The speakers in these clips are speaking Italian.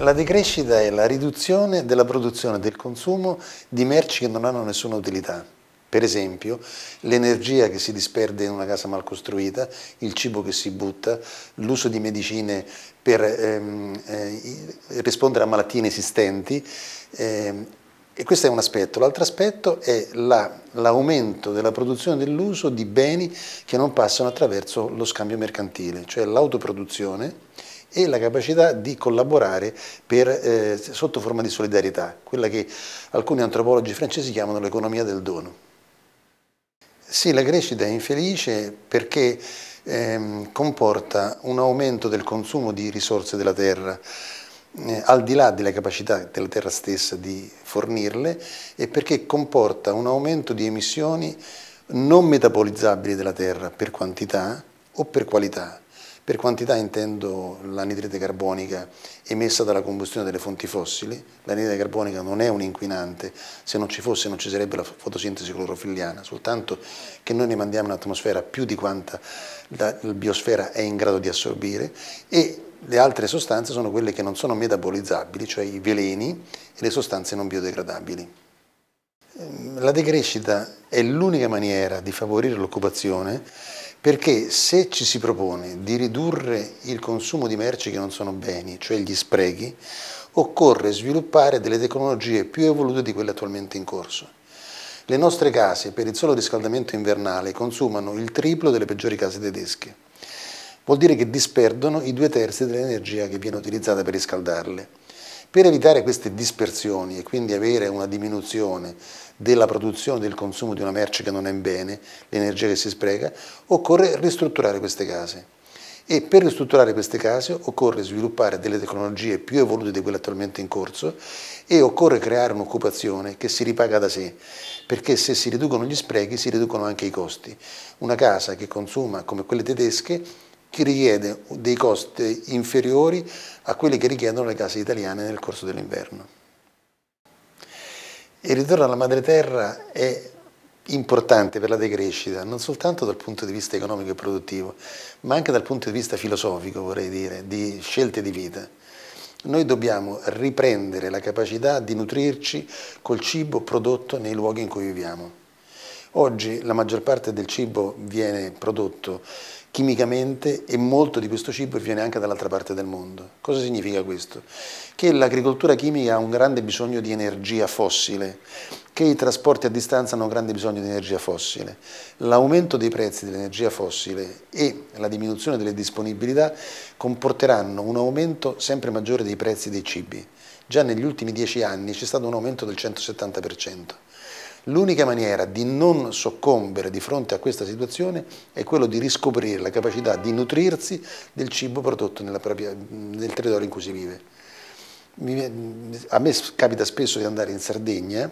La decrescita è la riduzione della produzione e del consumo di merci che non hanno nessuna utilità. Per esempio, l'energia che si disperde in una casa mal costruita, il cibo che si butta, l'uso di medicine per ehm, eh, rispondere a malattie inesistenti. Ehm, e questo è un aspetto. L'altro aspetto è l'aumento della produzione e dell'uso di beni che non passano attraverso lo scambio mercantile, cioè l'autoproduzione e la capacità di collaborare per, eh, sotto forma di solidarietà, quella che alcuni antropologi francesi chiamano l'economia del dono. Sì, la crescita è infelice perché ehm, comporta un aumento del consumo di risorse della terra, eh, al di là delle capacità della terra stessa di fornirle, e perché comporta un aumento di emissioni non metabolizzabili della terra per quantità o per qualità. Per quantità intendo l'anidride carbonica emessa dalla combustione delle fonti fossili. L'anidride carbonica non è un inquinante, se non ci fosse non ci sarebbe la fotosintesi clorofilliana, soltanto che noi ne mandiamo in atmosfera più di quanta la, biosfera è in grado di assorbire e le altre sostanze sono quelle che non sono metabolizzabili, cioè i veleni e le sostanze non biodegradabili. Ehm, la decrescita è l'unica maniera di favorire l'occupazione perché se ci si propone di ridurre il consumo di merci che non sono beni, cioè gli sprechi, occorre sviluppare delle tecnologie più evolute di quelle attualmente in corso. Le nostre case, per il solo riscaldamento invernale, consumano il triplo delle peggiori case tedesche. Vuol dire che disperdono i due terzi dell'energia che viene utilizzata per riscaldarle. Per evitare queste dispersioni e quindi avere una diminuzione della produzione e del consumo di una merce che non è in bene, l'energia che si spreca, occorre ristrutturare queste case. E per ristrutturare queste case occorre sviluppare delle tecnologie più evolute di quelle attualmente in corso e occorre creare un'occupazione che si ripaga da sé, perché se si riducono gli sprechi si riducono anche i costi. Una casa che consuma come quelle tedesche che richiede dei costi inferiori a quelli che richiedono le case italiane nel corso dell'inverno. Il ritorno alla madre terra è importante per la decrescita, non soltanto dal punto di vista economico e produttivo, ma anche dal punto di vista filosofico, vorrei dire, di scelte di vita. Noi dobbiamo riprendere la capacità di nutrirci col cibo prodotto nei luoghi in cui viviamo. Oggi la maggior parte del cibo viene prodotto chimicamente e molto di questo cibo viene anche dall'altra parte del mondo. Cosa significa questo? Che l'agricoltura chimica ha un grande bisogno di energia fossile, che i trasporti a distanza hanno un grande bisogno di energia fossile. L'aumento dei prezzi dell'energia fossile e la diminuzione delle disponibilità comporteranno un aumento sempre maggiore dei prezzi dei cibi. Già negli ultimi dieci anni c'è stato un aumento del 170%. L'unica maniera di non soccombere di fronte a questa situazione è quello di riscoprire la capacità di nutrirsi del cibo prodotto propria, nel territorio in cui si vive. A me capita spesso di andare in Sardegna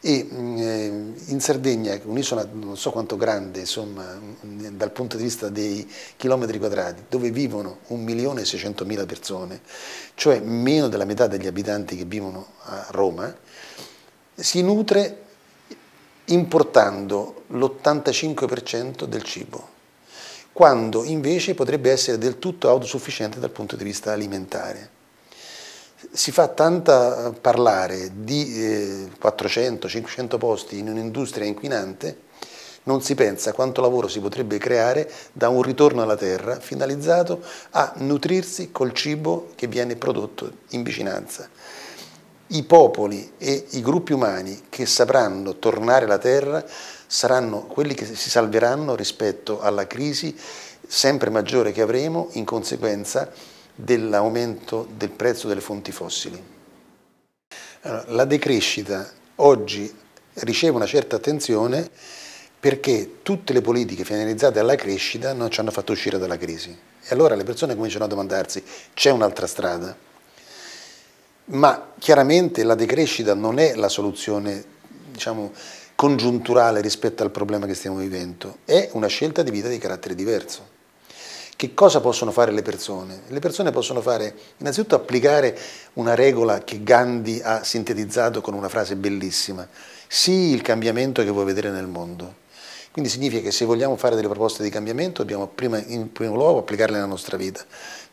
e eh, in Sardegna, ecco, un'isola non so quanto grande insomma, mm, dal punto di vista dei chilometri quadrati, dove vivono 1.600.000 persone, cioè meno della metà degli abitanti che vivono a Roma, si nutre importando l'85% del cibo, quando invece potrebbe essere del tutto autosufficiente dal punto di vista alimentare. Si fa tanta eh, parlare di 400-500 eh, posti in un'industria inquinante, non si pensa quanto lavoro si potrebbe creare da un ritorno alla terra finalizzato a nutrirsi col cibo che viene prodotto in vicinanza i popoli e i gruppi umani che sapranno tornare alla terra saranno quelli che si salveranno rispetto alla crisi sempre maggiore che avremo in conseguenza dell'aumento del prezzo delle fonti fossili. Allora, la decrescita oggi riceve una certa attenzione perché tutte le politiche finalizzate alla crescita non ci hanno fatto uscire dalla crisi. E allora le persone cominciano a domandarsi c'è un'altra strada? ma chiaramente la decrescita non è la soluzione diciamo, congiunturale rispetto al problema che stiamo vivendo, è una scelta di vita di carattere diverso. Che cosa possono fare le persone? Le persone possono fare innanzitutto applicare una regola che Gandhi ha sintetizzato con una frase bellissima, sì il cambiamento che vuoi vedere nel mondo, quindi significa che se vogliamo fare delle proposte di cambiamento dobbiamo prima, in primo luogo applicarle nella nostra vita,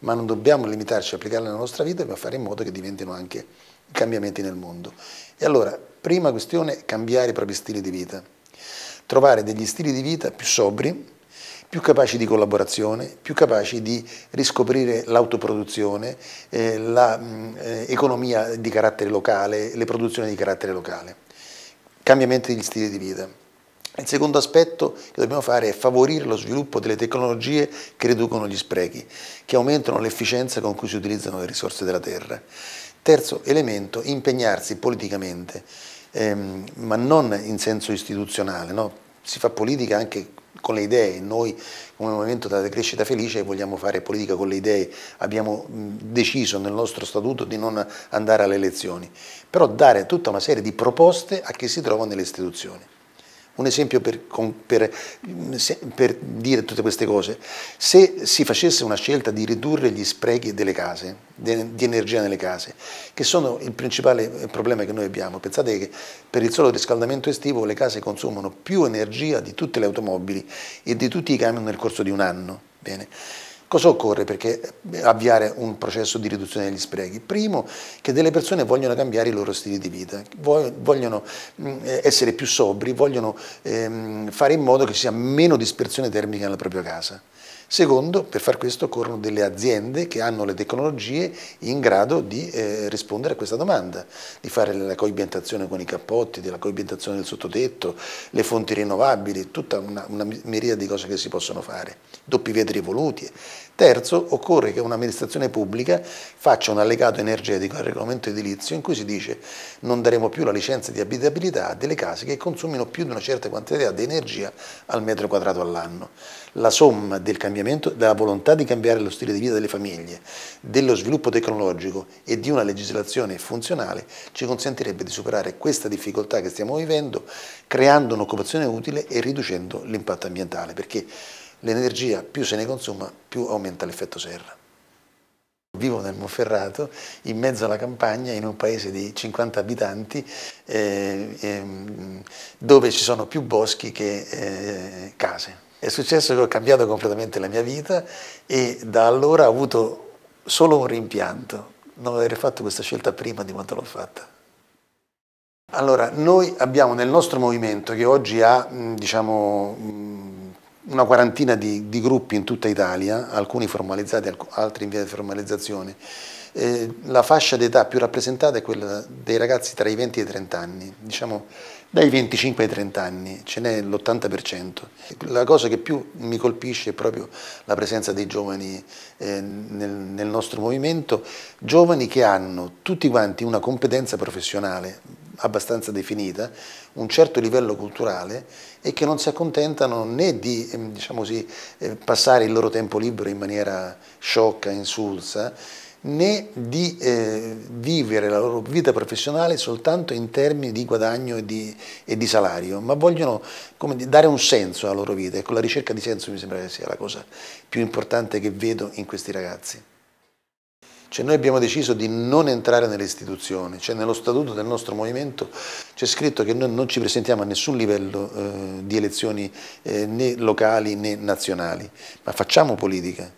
ma non dobbiamo limitarci a applicarle nella nostra vita, dobbiamo fare in modo che diventino anche cambiamenti nel mondo. E allora, prima questione, cambiare i propri stili di vita, trovare degli stili di vita più sobri, più capaci di collaborazione, più capaci di riscoprire l'autoproduzione, eh, l'economia la, mm, eh, di carattere locale, le produzioni di carattere locale. Cambiamenti degli stili di vita. Il secondo aspetto che dobbiamo fare è favorire lo sviluppo delle tecnologie che riducono gli sprechi, che aumentano l'efficienza con cui si utilizzano le risorse della terra. Terzo elemento, impegnarsi politicamente, ehm, ma non in senso istituzionale, no? si fa politica anche con le idee, noi come Movimento della Crescita Felice vogliamo fare politica con le idee, abbiamo deciso nel nostro statuto di non andare alle elezioni, però dare tutta una serie di proposte a chi si trova nelle istituzioni. Un esempio per, per, mm, per, dire tutte queste cose. Se si facesse una scelta di ridurre gli sprechi delle case, di energia nelle case, che sono il principale eh, problema che noi abbiamo, pensate che per il solo riscaldamento estivo le case consumano più energia di tutte le automobili e di tutti i camion nel corso di un anno. Bene. Cosa occorre perché eh, avviare un processo di riduzione degli sprechi? Primo, che delle persone vogliono cambiare i loro stili di vita, vogliono mm, eh, essere più sobri, vogliono ehm, fare in modo che ci sia meno dispersione termica nella propria casa. Secondo, per far questo occorrono delle aziende che hanno le tecnologie in grado di eh, rispondere a questa domanda, di fare la coibientazione con i cappotti, della coibientazione del sottotetto, le fonti rinnovabili, tutta una, una miriade di cose che si possono fare, doppi vetri evoluti. Terzo, occorre che un'amministrazione pubblica faccia un allegato energetico al regolamento edilizio in cui si dice non daremo più la licenza di abitabilità a delle case che consumino più di una certa quantità di energia al metro quadrato all'anno. La somma del cambiamento cambiamento, dalla volontà di cambiare lo stile di vita delle famiglie, dello sviluppo tecnologico e di una legislazione funzionale ci consentirebbe di superare questa difficoltà che stiamo vivendo creando un'occupazione utile e riducendo l'impatto ambientale, perché l'energia più se ne consuma più aumenta l'effetto serra. Vivo nel Monferrato, in mezzo alla campagna, in un paese di 50 abitanti, eh, eh, dove ci sono più boschi che eh, case. È successo che ho cambiato completamente la mia vita e da allora ho avuto solo un rimpianto, non aver fatto questa scelta prima di quanto l'ho fatta. Allora, noi abbiamo nel nostro movimento, che oggi ha diciamo, una quarantina di, di, gruppi in tutta Italia, alcuni formalizzati, altri in via di formalizzazione, eh, la fascia d'età più rappresentata è quella dei ragazzi tra i 20 e i 30 anni. Diciamo, dai 25 ai 30 anni, ce n'è l'80%. La cosa che più mi colpisce è proprio la presenza dei giovani eh, nel, nel nostro movimento, giovani che hanno tutti quanti una competenza professionale abbastanza definita, un certo livello culturale e che non si accontentano né di eh, diciamo così, eh, passare il loro tempo libero in maniera sciocca, insulsa, né di eh, vivere la loro vita professionale soltanto in termini di guadagno e di, e di salario, ma vogliono dire, dare un senso alla loro vita. Ecco, la ricerca di senso mi sembra che sia la cosa più importante che vedo in questi ragazzi. Cioè noi abbiamo deciso di non entrare nelle istituzioni, cioè nello statuto del nostro movimento c'è scritto che noi non ci presentiamo a nessun livello eh, di elezioni eh, né locali né nazionali, ma facciamo politica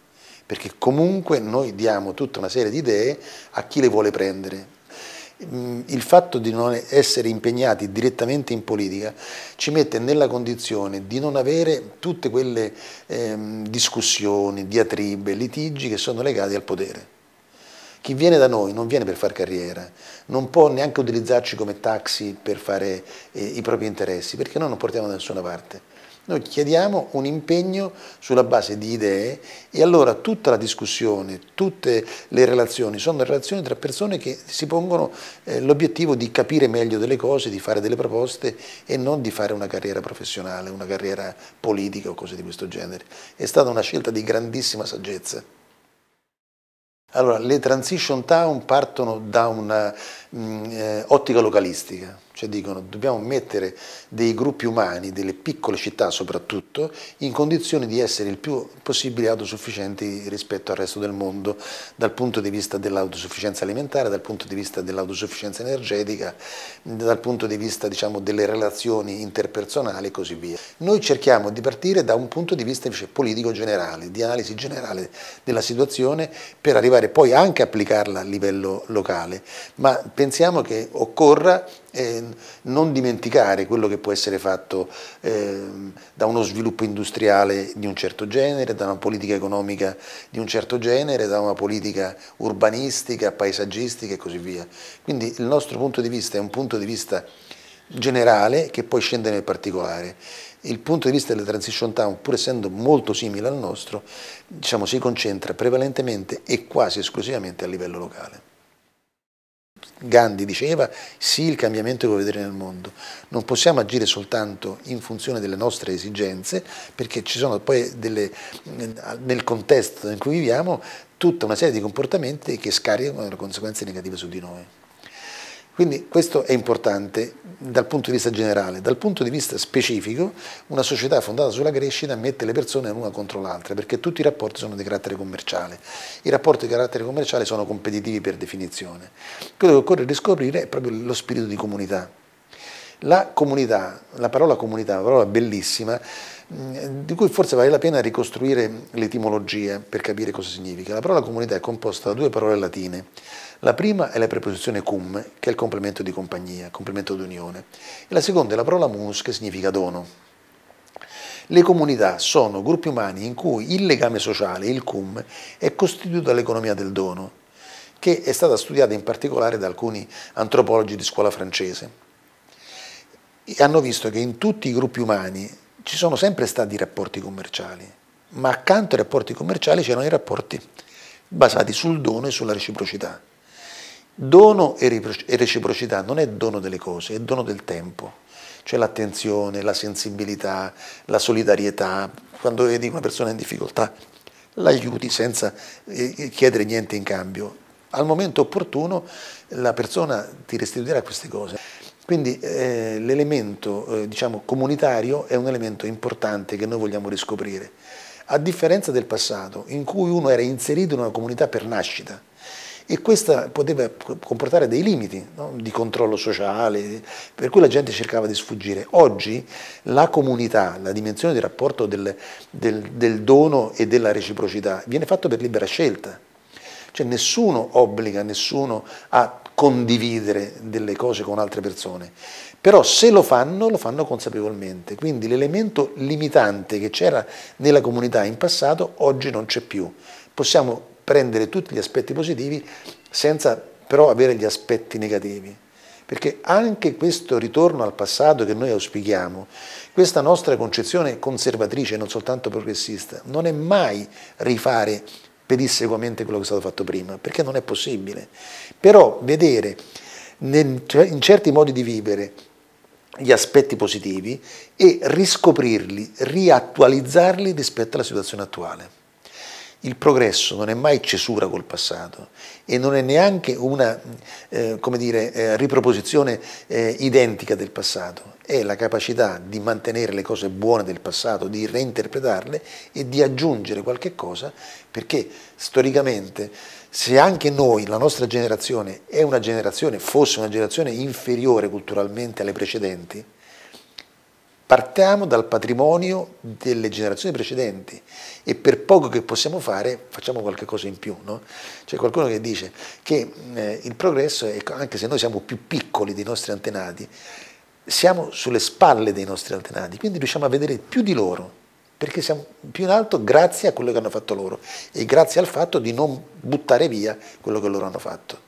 perché comunque noi diamo tutta una serie di idee a chi le vuole prendere. Mm, il fatto di non essere impegnati direttamente in politica ci mette nella condizione di non avere tutte quelle ehm, discussioni, diatribe, litigi che sono legati al potere. Chi viene da noi non viene per fare carriera, non può neanche utilizzarci come taxi per fare eh, i propri interessi, perché noi non portiamo da nessuna parte. Noi chiediamo un impegno sulla base di idee e allora tutta la discussione, tutte le relazioni sono relazioni tra persone che si pongono eh, l'obiettivo di capire meglio delle cose, di fare delle proposte e non di fare una carriera professionale, una carriera politica o cose di questo genere. È stata una scelta di grandissima saggezza. Allora, le transition town partono da un'ottica mm, eh, localistica cioè dicono dobbiamo mettere dei gruppi umani, delle piccole città soprattutto, in condizione di essere il più possibile autosufficienti rispetto al resto del mondo dal punto di vista dell'autosufficienza alimentare, dal punto di vista dell'autosufficienza energetica, dal punto di vista diciamo, delle relazioni interpersonali e così via. Noi cerchiamo di partire da un punto di vista invece politico generale, di analisi generale della situazione per arrivare poi anche a applicarla a livello locale, ma pensiamo che occorra non dimenticare quello che può essere fatto eh, da uno sviluppo industriale di un certo genere, da una politica economica di un certo genere, da una politica urbanistica, paesaggistica e così via. Quindi il nostro punto di vista è un punto di vista generale che poi scende nel particolare. Il punto di vista della transition town, pur essendo molto simile al nostro, diciamo, si concentra prevalentemente e quasi esclusivamente a livello locale. Gandhi diceva sì il cambiamento che vuoi vedere nel mondo. Non possiamo agire soltanto in funzione delle nostre esigenze perché ci sono poi delle, nel contesto in cui viviamo tutta una serie di comportamenti che scaricano le conseguenze negative su di noi. Quindi questo è importante dal punto di vista generale. Dal punto di vista specifico, una società fondata sulla crescita mette le persone l'una contro l'altra, perché tutti i rapporti sono di carattere commerciale. I rapporti di carattere commerciale sono competitivi per definizione. Quello che occorre riscoprire è proprio lo spirito di comunità. La comunità, la parola comunità, una parola bellissima, di cui forse vale la pena ricostruire l'etimologia per capire cosa significa. La parola comunità è composta da due parole latine la prima è la preposizione cum, che è il complemento di compagnia, complemento d'unione, e la seconda è la parola munus, che significa dono. Le comunità sono gruppi umani in cui il legame sociale, il cum, è costituito dall'economia del dono, che è stata studiata in particolare da alcuni antropologi di scuola francese. E hanno visto che in tutti i gruppi umani ci sono sempre stati rapporti commerciali, ma accanto ai rapporti commerciali c'erano i rapporti basati sul dono e sulla reciprocità. Dono e reciprocità non è dono delle cose, è dono del tempo cioè l'attenzione, la sensibilità, la solidarietà. Quando vedi una persona in difficoltà, l'aiuti senza eh, chiedere niente in cambio. Al momento opportuno la persona ti restituirà queste cose. Quindi eh, l'elemento eh, diciamo, comunitario è un elemento importante che noi vogliamo riscoprire. A differenza del passato, in cui uno era inserito in una comunità per nascita, e questa poteva comportare dei limiti no? di controllo sociale, per cui la gente cercava di sfuggire. Oggi la comunità, la dimensione del rapporto del, del, del dono e della reciprocità viene fatto per libera scelta. Cioè nessuno obbliga nessuno a condividere delle cose con altre persone, però se lo fanno, lo fanno consapevolmente, quindi l'elemento limitante che c'era nella comunità in passato oggi non c'è più. Possiamo prendere tutti gli aspetti positivi senza però avere gli aspetti negativi. Perché anche questo ritorno al passato che noi auspichiamo, questa nostra concezione conservatrice, non soltanto progressista, non è mai rifare pedissequamente quello che è stato fatto prima, perché non è possibile. Però vedere cioè, in certi modi di vivere gli aspetti positivi e riscoprirli, riattualizzarli rispetto alla situazione attuale. Il progresso non è mai cesura col passato e non è neanche una eh, dire, eh, riproposizione eh, identica del passato, è la capacità di mantenere le cose buone del passato, di reinterpretarle e di aggiungere qualche cosa, perché storicamente se anche noi, la nostra generazione, è una generazione, fosse una generazione inferiore culturalmente alle precedenti, Partiamo dal patrimonio delle generazioni precedenti e per poco che possiamo fare facciamo qualche cosa in più. No? C'è qualcuno che dice che eh, il progresso, è, anche se noi siamo più piccoli dei nostri antenati, siamo sulle spalle dei nostri antenati, quindi riusciamo a vedere più di loro, perché siamo più in alto grazie a quello che hanno fatto loro e grazie al fatto di non buttare via quello che loro hanno fatto.